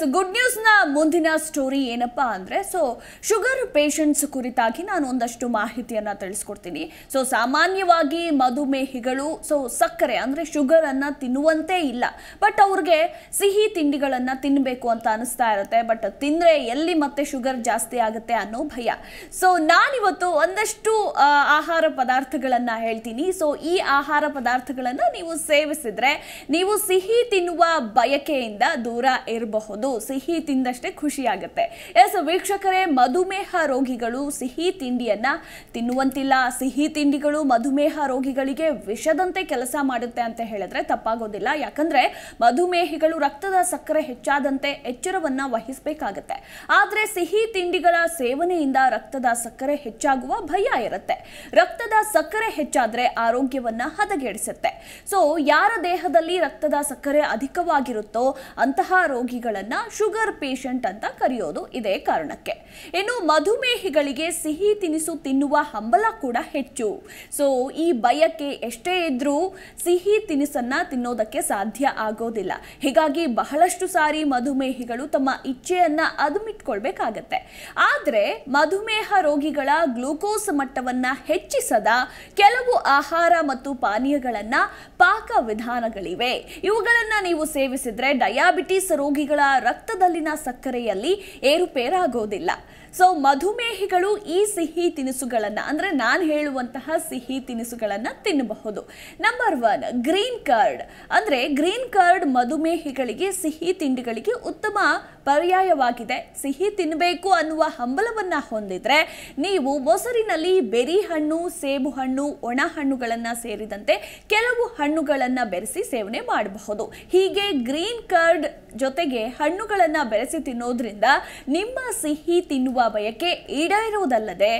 yes good ನ್ಯೂಸ್ನ ಮುಂದಿನ story ಏನಪ್ಪಾ ಅಂದರೆ ಸೊ ಶುಗರ್ ಪೇಷಂಟ್ಸ್ ಕುರಿತಾಗಿ ನಾನು ಒಂದಷ್ಟು ಮಾಹಿತಿಯನ್ನು ತಿಳಿಸ್ಕೊಡ್ತೀನಿ ಸೊ ಸಾಮಾನ್ಯವಾಗಿ ಮಧುಮೇಹಿಗಳು ಸೊ ಸಕ್ಕರೆ ಅಂದರೆ ಶುಗರನ್ನು ತಿನ್ನುವಂತೆ ಇಲ್ಲ ಬಟ್ ಅವ್ರಿಗೆ ಸಿಹಿ ತಿಂಡಿಗಳನ್ನು ತಿನ್ನಬೇಕು ಅಂತ ಅನಿಸ್ತಾ ಇರುತ್ತೆ ಬಟ್ ತಿಂದರೆ ಎಲ್ಲಿ ಮತ್ತೆ ಶುಗರ್ ಜಾಸ್ತಿ ಆಗುತ್ತೆ ಅನ್ನೋ ಭಯ ಸೊ ನಾನಿವತ್ತು ಒಂದಷ್ಟು ಆಹಾರ ಪದಾರ್ಥಗಳನ್ನು ಹೇಳ್ತೀನಿ ಸೊ ಈ ಆಹಾರ ಪದಾರ್ಥಗಳನ್ನು ನೀವು ಸೇವಿಸಿದರೆ ನೀವು ಸಿಹಿ ತಿನ್ನುವ ಬಯಕೆಯಿಂದ ದೂರ ಇರಬಹುದು ಸಿಹಿ ತಿಂದಷ್ಟೇ ಖುಷಿಯಾಗುತ್ತೆ ಎಸ್ ವೀಕ್ಷಕರೇ ಮಧುಮೇಹ ರೋಗಿಗಳು ಸಿಹಿ ತಿಂಡಿಯನ್ನ ತಿನ್ನುವಂತಿಲ್ಲ ಸಿಹಿ ತಿಂಡಿಗಳು ಮಧುಮೇಹ ರೋಗಿಗಳಿಗೆ ವಿಷದಂತೆ ಕೆಲಸ ಮಾಡುತ್ತೆ ಅಂತ ಹೇಳಿದ್ರೆ ತಪ್ಪಾಗೋದಿಲ್ಲ ಯಾಕಂದ್ರೆ ಮಧುಮೇಹಿಗಳು ರಕ್ತದ ಸಕ್ಕರೆ ಹೆಚ್ಚಾದಂತೆ ಎಚ್ಚರವನ್ನ ವಹಿಸಬೇಕಾಗತ್ತೆ ಆದ್ರೆ ಸಿಹಿ ತಿಂಡಿಗಳ ಸೇವನೆಯಿಂದ ರಕ್ತದ ಸಕ್ಕರೆ ಹೆಚ್ಚಾಗುವ ಭಯ ಇರುತ್ತೆ ರಕ್ತದ ಸಕ್ಕರೆ ಹೆಚ್ಚಾದ್ರೆ ಆರೋಗ್ಯವನ್ನ ಹದಗೆಡಿಸುತ್ತೆ ಸೊ ಯಾರ ದೇಹದಲ್ಲಿ ರಕ್ತದ ಸಕ್ಕರೆ ಅಧಿಕವಾಗಿರುತ್ತೋ ಅಂತಹ ರೋಗಿಗಳನ್ನ ಶುಗರ್ ಪೇಷಂಟ್ ಅಂತ ಕರೆಯೋದು ಇದೇ ಕಾರಣಕ್ಕೆ ಇನ್ನು ಮಧುಮೇಹಿಗಳಿಗೆ ಸಿಹಿ ತಿನಿಸು ತಿನ್ನುವ ಹಂಬಲ ಕೂಡ ಹೆಚ್ಚು ಸೊ ಈ ಭಯಕ್ಕೆ ಎಷ್ಟೇ ಇದ್ರೂ ಸಿಹಿ ತಿನಿಸನ್ನ ತಿನ್ನೋದಕ್ಕೆ ಸಾಧ್ಯ ಆಗೋದಿಲ್ಲ ಹೀಗಾಗಿ ಬಹಳಷ್ಟು ಸಾರಿ ಮಧುಮೇಹಿಗಳು ತಮ್ಮ ಇಚ್ಛೆಯನ್ನ ಅದುಮಿಟ್ಕೊಳ್ಬೇಕಾಗತ್ತೆ ಆದ್ರೆ ಮಧುಮೇಹ ರೋಗಿಗಳ ಗ್ಲೂಕೋಸ್ ಮಟ್ಟವನ್ನ ಹೆಚ್ಚಿಸದ ಕೆಲವು ಆಹಾರ ಮತ್ತು ಪಾನೀಯಗಳನ್ನ ಪಾಕ ವಿಧಾನಗಳಿವೆ ಇವುಗಳನ್ನ ನೀವು ಸೇವಿಸಿದ್ರೆ ಡಯಾಬಿಟಿಸ್ ರೋಗಿಗಳ ರಕ್ತದಲ್ಲಿನ ಸಕ್ಕರೆಯಲ್ಲಿ ಏರುಪೇರಾಗೋದಿಲ್ಲ ಸೊ ಮಧುಮೇಹಿಗಳು ಈ ಸಿಹಿ ತಿನಿಸುಗಳನ್ನು ಅಂದರೆ ನಾನು ಹೇಳುವಂತಹ ಸಿಹಿ ತಿನಿಸುಗಳನ್ನು ತಿನ್ನಬಹುದು ನಂಬರ್ ಒನ್ ಗ್ರೀನ್ ಕಾರ್ಡ್ ಅಂದರೆ ಗ್ರೀನ್ ಕಾರ್ಡ್ ಮಧುಮೇಹಿಗಳಿಗೆ ಸಿಹಿ ತಿಂಡಿಗಳಿಗೆ ಉತ್ತಮ ಪರ್ಯಾಯವಾಗಿದೆ ಸಿಹಿ ತಿನ್ನಬೇಕು ಅನ್ನುವ ಹಂಬಲವನ್ನು ಹೊಂದಿದ್ರೆ ನೀವು ಮೊಸರಿನಲ್ಲಿ ಬೆರಿ ಹಣ್ಣು ಸೇಬು ಹಣ್ಣು ಒಣ ಹಣ್ಣುಗಳನ್ನು ಸೇರಿದಂತೆ ಕೆಲವು ಹಣ್ಣುಗಳನ್ನು ಬೆರೆಸಿ ಸೇವನೆ ಮಾಡಬಹುದು ಹೀಗೆ ಗ್ರೀನ್ ಕರ್ಡ್ ಜೊತೆಗೆ ಹಣ್ಣುಗಳನ್ನು ಬೆರೆಸಿ ತಿನ್ನೋದ್ರಿಂದ ನಿಮ್ಮ ಸಿಹಿ ತಿನ್ನುವ ಬಯಕೆ ಈಡೇರುವುದಲ್ಲದೆ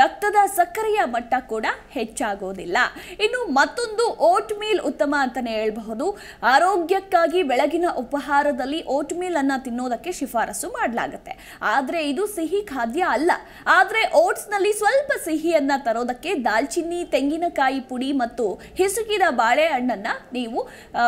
ರಕ್ತದ ಸಕ್ಕರೆಯ ಮಟ್ಟ ಕೂಡ ಹೆಚ್ಚಾಗೋದಿಲ್ಲ ಇನ್ನು ಮತ್ತೊಂದು ಓಟ್ ಮೀಲ್ ಉತ್ತಮ ಅಂತಾನೆ ಹೇಳ್ಬಹುದು ಆರೋಗ್ಯಕ್ಕಾಗಿ ಬೆಳಗಿನ ಉಪಹಾರದಲ್ಲಿ ಓಟ್ ಮೀಲ್ ಅನ್ನ ತಿನ್ನೋದಕ್ಕೆ ಶಿಫಾರಸು ಮಾಡಲಾಗುತ್ತೆ ಆದರೆ ಇದು ಸಿಹಿ ಖಾದ್ಯ ಅಲ್ಲ ಆದರೆ ಓಟ್ಸ್ನಲ್ಲಿ ಸ್ವಲ್ಪ ಸಿಹಿಯನ್ನ ತರೋದಕ್ಕೆ ದಾಲ್ಚಿನ್ನಿ ತೆಂಗಿನಕಾಯಿ ಪುಡಿ ಮತ್ತು ಹಿಸುಕಿದ ಬಾಳೆಹಣ್ಣನ್ನು ನೀವು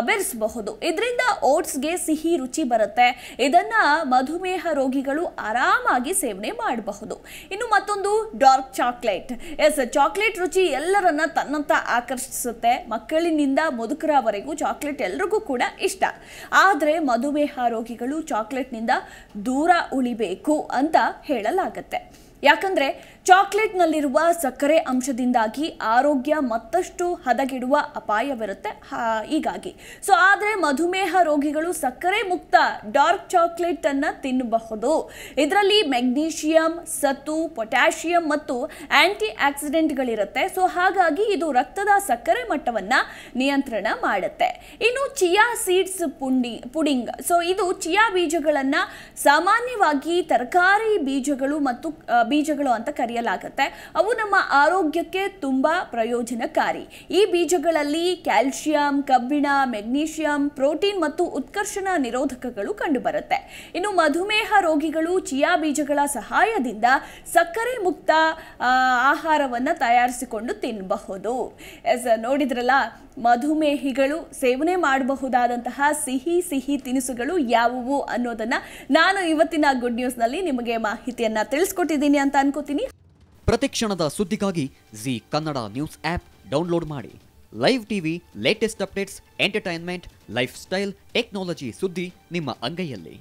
ಬೆರೆಸಬಹುದು ಇದರಿಂದ ಓಟ್ಸ್ಗೆ ಸಿಹಿ ರುಚಿ ಬರುತ್ತೆ ಇದನ್ನ ಮಧುಮೇಹ ರೋಗಿಗಳು ಆರಾಮಾಗಿ ಸೇವನೆ ಮಾಡಬಹುದು ಇನ್ನು ಮತ್ತೊಂದು ಡಾರ್ಕ್ ಚಾಕ್ಲೇಟ್ ಎಸ್ ಚಾಕ್ಲೇಟ್ ರುಚಿ ಎಲ್ಲರನ್ನ ತನ್ನಂತ ಆಕರ್ಷಿಸುತ್ತೆ ಮಕ್ಕಳಿನಿಂದ ಮುದುಕರವರೆಗೂ ಚಾಕ್ಲೇಟ್ ಎಲ್ರಿಗೂ ಕೂಡ ಇಷ್ಟ ಆದರೆ ಮಧುಮೇಹ ರೋಗಿಗಳು ಚಾಕ್ಲೇಟ್ನಿಂದ ದೂರ ಉಳಿಬೇಕು ಅಂತ ಹೇಳಲಾಗತ್ತೆ ಯಾಕಂದರೆ ಚಾಕ್ಲೇಟ್ನಲ್ಲಿರುವ ಸಕ್ಕರೆ ಅಂಶದಿಂದಾಗಿ ಆರೋಗ್ಯ ಮತ್ತಷ್ಟು ಹದಗೆಡುವ ಅಪಾಯವಿರುತ್ತೆ ಹೀಗಾಗಿ ಸೊ ಆದರೆ ಮಧುಮೇಹ ರೋಗಿಗಳು ಸಕ್ಕರೆ ಮುಕ್ತ ಡಾರ್ಕ್ ಚಾಕ್ಲೇಟನ್ನು ತಿನ್ನಬಹುದು ಇದರಲ್ಲಿ ಮೆಗ್ನೀಷಿಯಂ ಸತ್ತು ಪೊಟ್ಯಾಷಿಯಂ ಮತ್ತು ಆಂಟಿ ಆಕ್ಸಿಡೆಂಟ್ಗಳಿರುತ್ತೆ ಸೊ ಹಾಗಾಗಿ ಇದು ರಕ್ತದ ಸಕ್ಕರೆ ಮಟ್ಟವನ್ನು ನಿಯಂತ್ರಣ ಮಾಡುತ್ತೆ ಇನ್ನು ಚಿಯಾ ಸೀಡ್ಸ್ ಪುಂಡಿ ಪುಡಿಂಗ್ ಸೊ ಇದು ಚಿಯಾ ಬೀಜಗಳನ್ನು ಸಾಮಾನ್ಯವಾಗಿ ತರಕಾರಿ ಬೀಜಗಳು ಮತ್ತು ಬೀಜಗಳು ಅಂತ ಕರೆಯಲಾಗುತ್ತೆ ಅವು ನಮ್ಮ ಆರೋಗ್ಯಕ್ಕೆ ತುಂಬ ಪ್ರಯೋಜನಕಾರಿ ಈ ಬೀಜಗಳಲ್ಲಿ ಕ್ಯಾಲ್ಶಿಯಂ ಕಬ್ಬಿಣ ಮೆಗ್ನೀಷಿಯಂ ಪ್ರೋಟೀನ್ ಮತ್ತು ಉತ್ಕರ್ಷಣ ನಿರೋಧಕಗಳು ಕಂಡುಬರುತ್ತೆ ಇನ್ನು ಮಧುಮೇಹ ರೋಗಿಗಳು ಚಿಯಾ ಬೀಜಗಳ ಸಹಾಯದಿಂದ ಸಕ್ಕರೆ ಮುಕ್ತ ಆಹಾರವನ್ನು ತಯಾರಿಸಿಕೊಂಡು ತಿನ್ನಬಹುದು ನೋಡಿದ್ರಲ್ಲ ಮಧುಮೇಹಿಗಳು ಸೇವನೆ ಮಾಡಬಹುದಾದಂತಹ ಸಿಹಿ ಸಿಹಿ ತಿನಿಸುಗಳು ಯಾವುವು ಅನ್ನೋದನ್ನ ನಾನು ಇವತ್ತಿನ ಗುಡ್ ನ್ಯೂಸ್ನಲ್ಲಿ ನಿಮಗೆ ಮಾಹಿತಿಯನ್ನ ತಿಳಿಸ್ಕೊಟ್ಟಿದ್ದೀನಿ ಅಂತ ಅನ್ಕೋತೀನಿ ಪ್ರತಿಕ್ಷಣದ ಸುದ್ದಿಗಾಗಿ Zee Kannada news app download ಮಾಡಿ live TV latest updates entertainment lifestyle technology ಸುದ್ದಿ ನಿಮ್ಮ ಅಂಗೈಯಲ್ಲಿ